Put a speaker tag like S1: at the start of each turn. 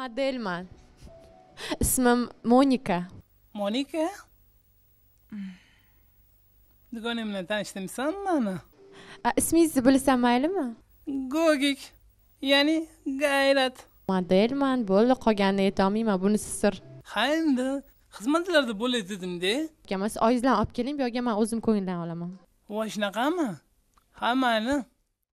S1: Modelman. Ismim Monika.
S2: Monika? Dugonim bilan tanishtirmisan mani?
S1: Ismingizni bilsam maylimi?
S2: Gogik, ya'ni g'ayrat.
S1: Modelman, bo'ldi qolganini aytolmayman, bunisi sir.
S2: Ha endi, xizmatlarda bo'ladi dedimda.
S1: Aka, siz oyingizdan olib keling, bu yoqqa men o'zim ko'ngildan olaman.
S2: Voy, shunaqami? Ha, Хамана.